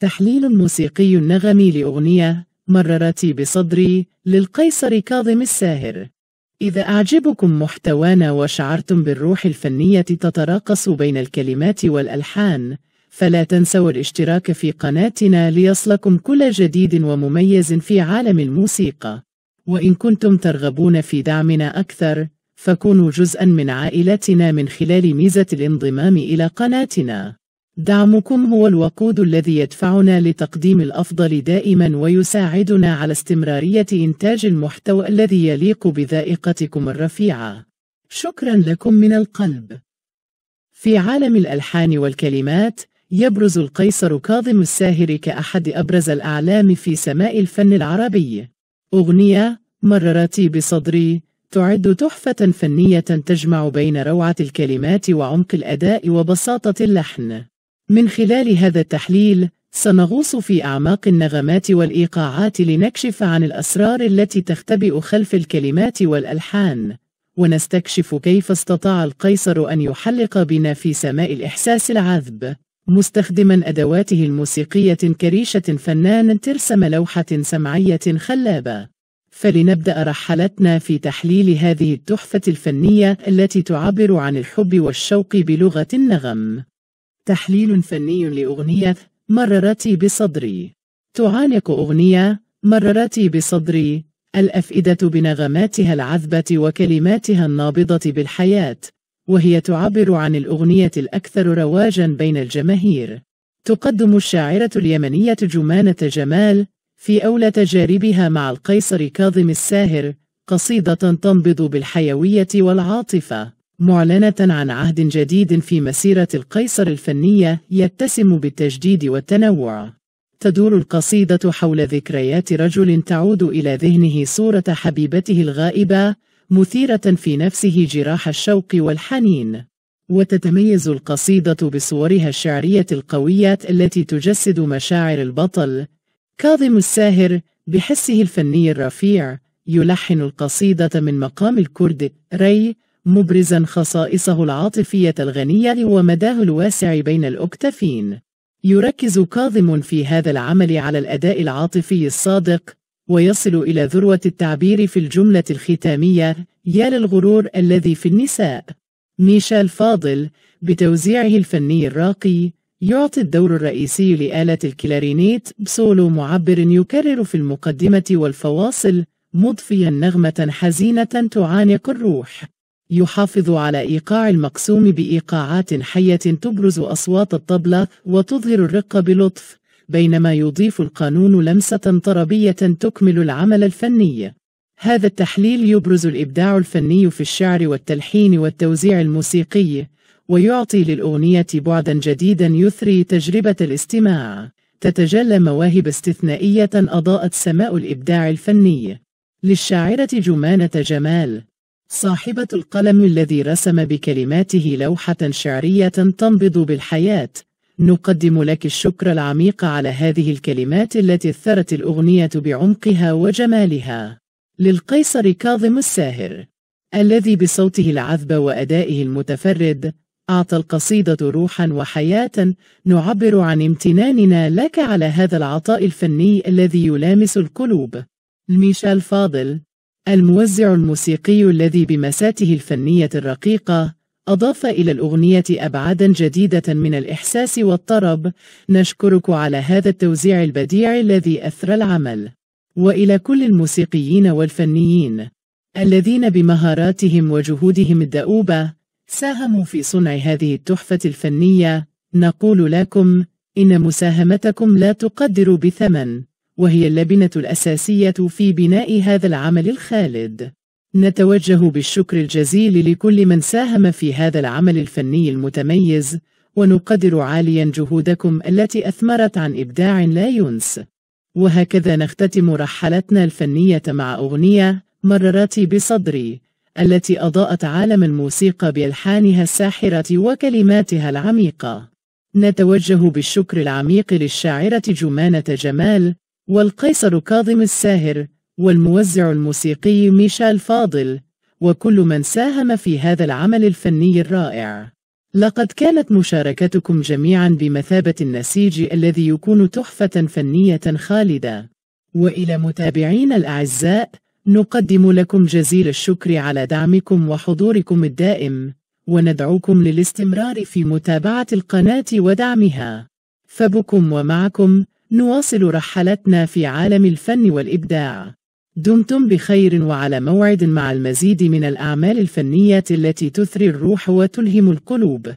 تحليل موسيقي نغمي لأغنية مررتي بصدري للقيصر كاظم الساهر إذا أعجبكم محتوانا وشعرتم بالروح الفنية تتراقص بين الكلمات والألحان فلا تنسوا الاشتراك في قناتنا ليصلكم كل جديد ومميز في عالم الموسيقى وإن كنتم ترغبون في دعمنا أكثر فكونوا جزءا من عائلتنا من خلال ميزة الانضمام إلى قناتنا دعمكم هو الوقود الذي يدفعنا لتقديم الأفضل دائما ويساعدنا على استمرارية إنتاج المحتوى الذي يليق بذائقتكم الرفيعة. شكرا لكم من القلب. في عالم الألحان والكلمات، يبرز القيصر كاظم الساهر كأحد أبرز الأعلام في سماء الفن العربي. أغنية مررتي بصدري تعد تحفة فنية تجمع بين روعة الكلمات وعمق الأداء وبساطة اللحن. من خلال هذا التحليل سنغوص في أعماق النغمات والإيقاعات لنكشف عن الأسرار التي تختبئ خلف الكلمات والألحان ونستكشف كيف استطاع القيصر أن يحلق بنا في سماء الإحساس العذب مستخدما أدواته الموسيقية كريشة فنان ترسم لوحة سمعية خلابة فلنبدأ رحلتنا في تحليل هذه التحفة الفنية التي تعبر عن الحب والشوق بلغة النغم تحليل فني لأغنية مررتي بصدري تعانق أغنية مررتي بصدري الأفئدة بنغماتها العذبة وكلماتها النابضة بالحياة وهي تعبر عن الأغنية الأكثر رواجا بين الجماهير تقدم الشاعرة اليمنية جمانة جمال في أولى تجاربها مع القيصر كاظم الساهر قصيدة تنبض بالحيوية والعاطفة معلنة عن عهد جديد في مسيرة القيصر الفنية يتسم بالتجديد والتنوع. تدور القصيدة حول ذكريات رجل تعود إلى ذهنه صورة حبيبته الغائبة، مثيرة في نفسه جراح الشوق والحنين. وتتميز القصيدة بصورها الشعرية القوية التي تجسد مشاعر البطل، كاظم الساهر، بحسه الفني الرفيع، يلحن القصيدة من مقام الكرد ري مبرزا خصائصه العاطفية الغنية ومداه الواسع بين الأكتافين يركز كاظم في هذا العمل على الأداء العاطفي الصادق ويصل إلى ذروة التعبير في الجملة الختامية يا للغرور الذي في النساء ميشال فاضل بتوزيعه الفني الراقي يعطي الدور الرئيسي لآلة الكلارينيت بسولو معبر يكرر في المقدمة والفواصل مضفيا نغمة حزينة تعانق الروح يحافظ على إيقاع المقسوم بإيقاعات حية تبرز أصوات الطبلة وتظهر الرقة بلطف بينما يضيف القانون لمسة طربية تكمل العمل الفني هذا التحليل يبرز الإبداع الفني في الشعر والتلحين والتوزيع الموسيقي ويعطي للأغنية بعدا جديدا يثري تجربة الاستماع تتجلى مواهب استثنائية أضاءت سماء الإبداع الفني للشاعرة جمانة جمال صاحبة القلم الذي رسم بكلماته لوحة شعرية تنبض بالحياة نقدم لك الشكر العميق على هذه الكلمات التي اثرت الأغنية بعمقها وجمالها للقيصر كاظم الساهر الذي بصوته العذب وأدائه المتفرد أعطى القصيدة روحا وحياة نعبر عن امتناننا لك على هذا العطاء الفني الذي يلامس القلوب ميشيل فاضل الموزع الموسيقي الذي بمساته الفنية الرقيقة أضاف إلى الأغنية أبعادا جديدة من الإحساس والطرب نشكرك على هذا التوزيع البديع الذي أثرى العمل وإلى كل الموسيقيين والفنيين الذين بمهاراتهم وجهودهم الدؤوبة ساهموا في صنع هذه التحفة الفنية نقول لكم إن مساهمتكم لا تقدر بثمن وهي اللبنة الأساسية في بناء هذا العمل الخالد نتوجه بالشكر الجزيل لكل من ساهم في هذا العمل الفني المتميز ونقدر عاليا جهودكم التي أثمرت عن إبداع لا ينس وهكذا نختتم رحلتنا الفنية مع أغنية مررت بصدري التي أضاءت عالم الموسيقى بألحانها الساحرة وكلماتها العميقة نتوجه بالشكر العميق للشاعرة جمانة جمال والقيصر كاظم الساهر والموزع الموسيقي ميشال فاضل وكل من ساهم في هذا العمل الفني الرائع لقد كانت مشاركتكم جميعا بمثابة النسيج الذي يكون تحفة فنية خالدة وإلى متابعين الأعزاء نقدم لكم جزيل الشكر على دعمكم وحضوركم الدائم وندعوكم للاستمرار في متابعة القناة ودعمها فبكم ومعكم نواصل رحلتنا في عالم الفن والإبداع دمتم بخير وعلى موعد مع المزيد من الأعمال الفنية التي تثري الروح وتلهم القلوب